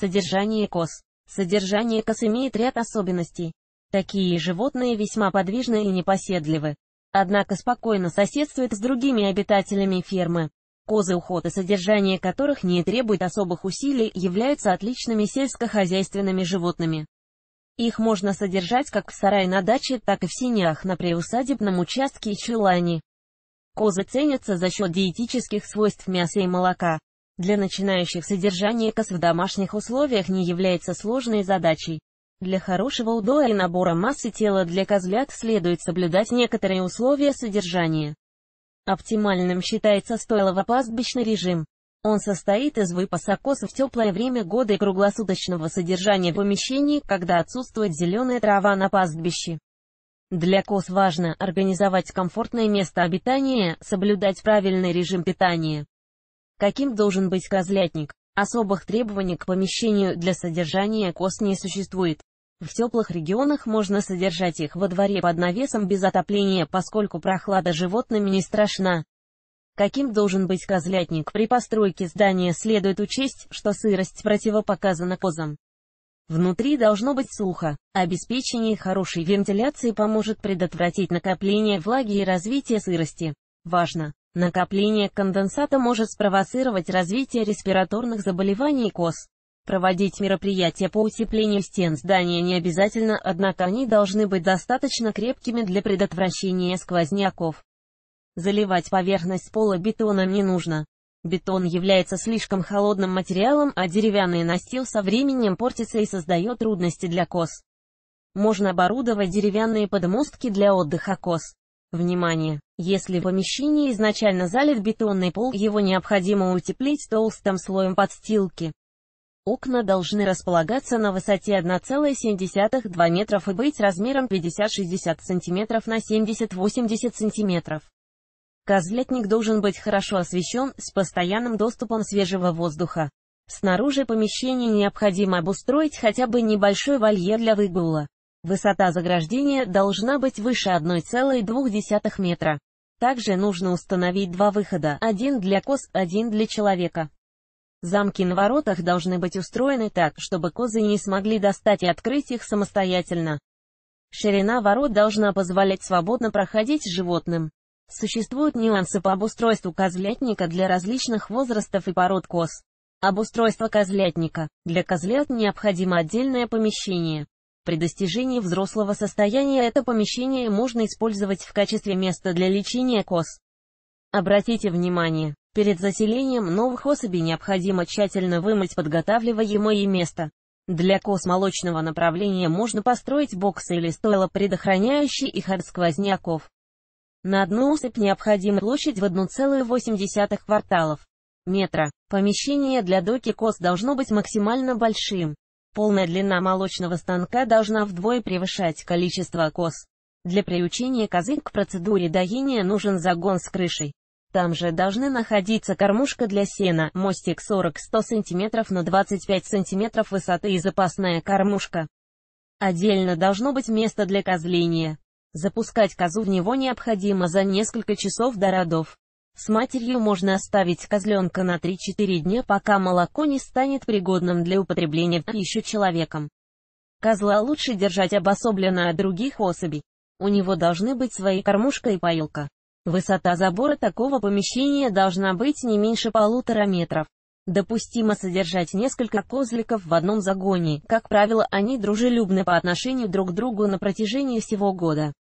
Содержание коз. Содержание коз имеет ряд особенностей. Такие животные весьма подвижны и непоседливы. Однако спокойно соседствуют с другими обитателями фермы. Козы, уход и содержание которых не требует особых усилий, являются отличными сельскохозяйственными животными. Их можно содержать как в сарае на даче, так и в синях на приусадебном участке и чулане. Козы ценятся за счет диетических свойств мяса и молока. Для начинающих содержание КАС в домашних условиях не является сложной задачей. Для хорошего удоя и набора массы тела для козлят следует соблюдать некоторые условия содержания. Оптимальным считается стойлово-пастбищный режим. Он состоит из выпаса коз в теплое время года и круглосуточного содержания в помещении, когда отсутствует зеленая трава на пастбище. Для коз важно организовать комфортное место обитания, соблюдать правильный режим питания. Каким должен быть козлятник? Особых требований к помещению для содержания коз не существует. В теплых регионах можно содержать их во дворе под навесом без отопления, поскольку прохлада животными не страшна. Каким должен быть козлятник? При постройке здания следует учесть, что сырость противопоказана козам. Внутри должно быть сухо. Обеспечение хорошей вентиляции поможет предотвратить накопление влаги и развитие сырости. Важно, Накопление конденсата может спровоцировать развитие респираторных заболеваний кос Проводить мероприятия по утеплению стен здания не обязательно, однако они должны быть достаточно крепкими для предотвращения сквозняков. Заливать поверхность пола бетоном не нужно. Бетон является слишком холодным материалом, а деревянный настил со временем портится и создает трудности для кос Можно оборудовать деревянные подмостки для отдыха кос Внимание! Если помещение изначально залит бетонный пол, его необходимо утеплить толстым слоем подстилки. Окна должны располагаться на высоте 1,7-2 метров и быть размером 50-60 см на 70-80 см. Козлятник должен быть хорошо освещен, с постоянным доступом свежего воздуха. Снаружи помещения необходимо обустроить хотя бы небольшой вольер для выгула. Высота заграждения должна быть выше 1,2 метра. Также нужно установить два выхода, один для коз, один для человека. Замки на воротах должны быть устроены так, чтобы козы не смогли достать и открыть их самостоятельно. Ширина ворот должна позволять свободно проходить животным. Существуют нюансы по обустройству козлятника для различных возрастов и пород коз. Обустройство козлятника. Для козлят необходимо отдельное помещение. При достижении взрослого состояния это помещение можно использовать в качестве места для лечения коз. Обратите внимание, перед заселением новых особей необходимо тщательно вымыть подготавливаемое место. Для коз молочного направления можно построить боксы или стойло, предохраняющие их от сквозняков. На одну усыпь необходима площадь в 1,8 кварталов метра. Помещение для доки коз должно быть максимально большим. Полная длина молочного станка должна вдвое превышать количество коз. Для приучения козы к процедуре доения нужен загон с крышей. Там же должны находиться кормушка для сена, мостик 40-100 см на 25 см высоты и запасная кормушка. Отдельно должно быть место для козления. Запускать козу в него необходимо за несколько часов до родов. С матерью можно оставить козленка на 3-4 дня, пока молоко не станет пригодным для употребления в пищу человеком. Козла лучше держать обособленно от других особей. У него должны быть свои кормушка и поилка. Высота забора такого помещения должна быть не меньше полутора метров. Допустимо содержать несколько козликов в одном загоне, как правило, они дружелюбны по отношению друг к другу на протяжении всего года.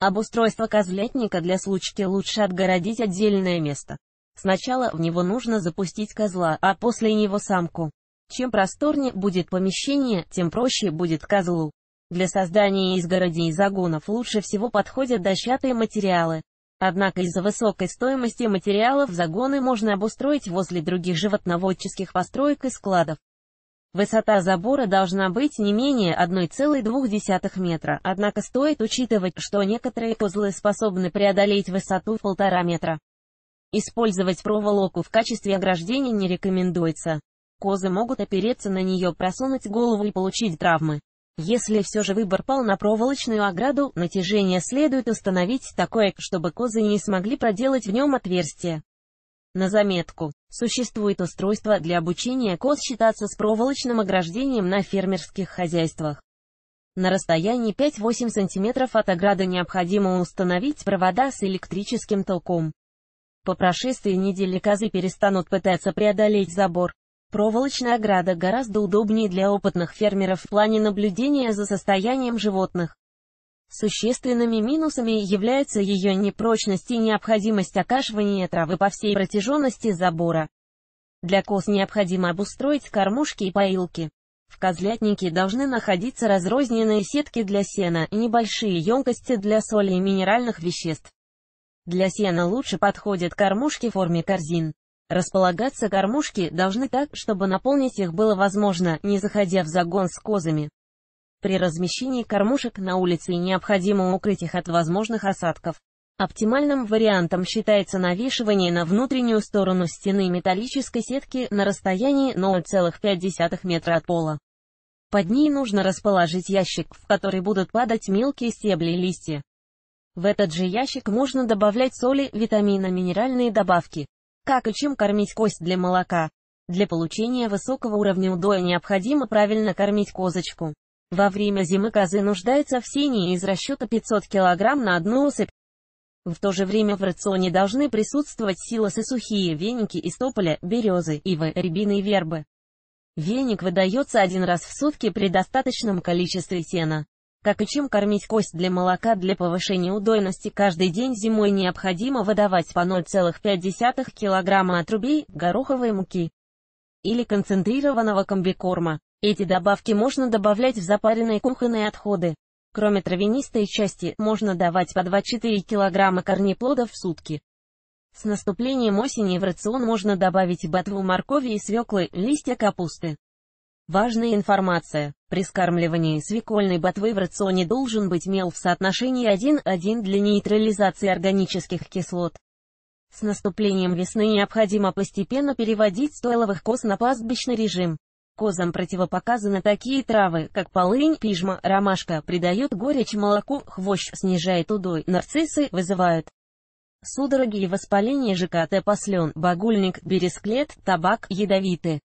Обустройство козлятника для случки лучше отгородить отдельное место. Сначала в него нужно запустить козла, а после него самку. Чем просторнее будет помещение, тем проще будет козлу. Для создания изгородей и загонов лучше всего подходят дощатые материалы. Однако из-за высокой стоимости материалов загоны можно обустроить возле других животноводческих построек и складов. Высота забора должна быть не менее 1,2 метра, однако стоит учитывать, что некоторые козлы способны преодолеть высоту 1,5 метра. Использовать проволоку в качестве ограждения не рекомендуется. Козы могут опереться на нее, просунуть голову и получить травмы. Если все же выбор пал на проволочную ограду, натяжение следует установить такое, чтобы козы не смогли проделать в нем отверстие. На заметку. Существует устройство для обучения коз считаться с проволочным ограждением на фермерских хозяйствах. На расстоянии 5-8 см от ограды необходимо установить провода с электрическим толком. По прошествии недели козы перестанут пытаться преодолеть забор. Проволочная ограда гораздо удобнее для опытных фермеров в плане наблюдения за состоянием животных. Существенными минусами являются ее непрочность и необходимость окашивания травы по всей протяженности забора. Для коз необходимо обустроить кормушки и поилки. В козлятнике должны находиться разрозненные сетки для сена небольшие емкости для соли и минеральных веществ. Для сена лучше подходят кормушки в форме корзин. Располагаться кормушки должны так, чтобы наполнить их было возможно, не заходя в загон с козами. При размещении кормушек на улице необходимо укрыть их от возможных осадков. Оптимальным вариантом считается навешивание на внутреннюю сторону стены металлической сетки на расстоянии 0,5 метра от пола. Под ней нужно расположить ящик, в который будут падать мелкие стебли и листья. В этот же ящик можно добавлять соли, витамины, минеральные добавки. Как и чем кормить кость для молока? Для получения высокого уровня удоя необходимо правильно кормить козочку. Во время зимы козы нуждаются в сене из расчета 500 кг на одну особь. В то же время в рационе должны присутствовать силосы сухие веники из тополя, березы, ивы, рябины и вербы. Веник выдается один раз в сутки при достаточном количестве сена. Как и чем кормить кость для молока для повышения удойности каждый день зимой необходимо выдавать по 0,5 кг отрубей гороховой муки или концентрированного комбикорма. Эти добавки можно добавлять в запаренные кухонные отходы. Кроме травянистой части, можно давать по 2-4 кг корнеплодов в сутки. С наступлением осени в рацион можно добавить ботву моркови и свеклы, листья капусты. Важная информация. При скармливании свекольной ботвы в рационе должен быть мел в соотношении 1-1 для нейтрализации органических кислот. С наступлением весны необходимо постепенно переводить стойловых коз на пастбищный режим. Козам противопоказаны такие травы, как полынь, пижма, ромашка, придают горечь молоку, хвощ снижает удой, нарциссы вызывают судороги и воспаление ЖКТ послен, багульник, бересклет, табак, ядовиты.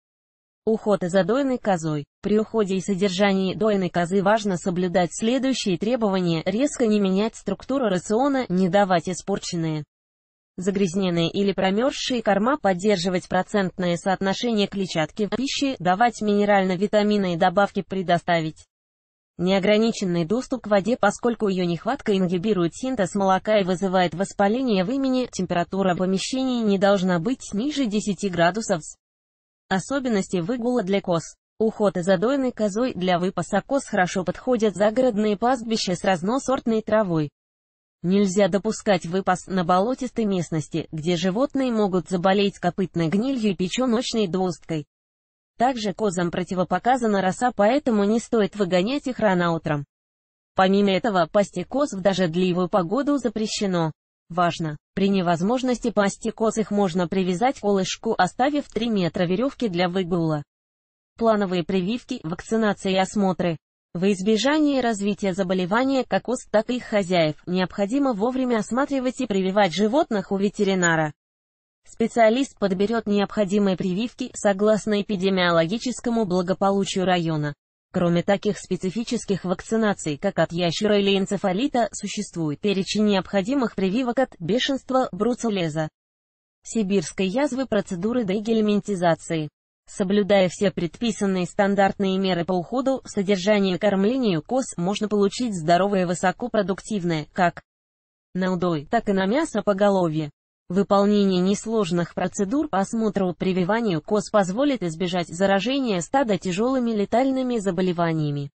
Уход за дойной козой. При уходе и содержании дойной козы важно соблюдать следующие требования, резко не менять структуру рациона, не давать испорченные загрязненные или промерзшие корма, поддерживать процентное соотношение клетчатки в пище, давать минерально-витаминные добавки, предоставить неограниченный доступ к воде, поскольку ее нехватка ингибирует синтез молока и вызывает воспаление в имени, температура помещений не должна быть ниже 10 градусов. Особенности выгула для коз. Уход за дойной козой для выпаса коз хорошо подходят загородные пастбища с разносортной травой. Нельзя допускать выпас на болотистой местности, где животные могут заболеть копытной гнилью и печеночной двусткой. Также козам противопоказана роса, поэтому не стоит выгонять их рано утром. Помимо этого, пасти коз в дождливую погоду запрещено. Важно, при невозможности пасти коз их можно привязать к колышку, оставив 3 метра веревки для выгула. Плановые прививки, вакцинации и осмотры. Во избежание развития заболевания как уст, так и их хозяев, необходимо вовремя осматривать и прививать животных у ветеринара. Специалист подберет необходимые прививки согласно эпидемиологическому благополучию района. Кроме таких специфических вакцинаций, как от ящера или энцефалита, существует перечень необходимых прививок от бешенства, бруцеллеза, сибирской язвы, процедуры дегельминтизации. Соблюдая все предписанные стандартные меры по уходу, содержанию и кормлению коз можно получить здоровое и высокопродуктивное, как на удой, так и на мясо поголовье. Выполнение несложных процедур по осмотру прививанию коз позволит избежать заражения стада тяжелыми летальными заболеваниями.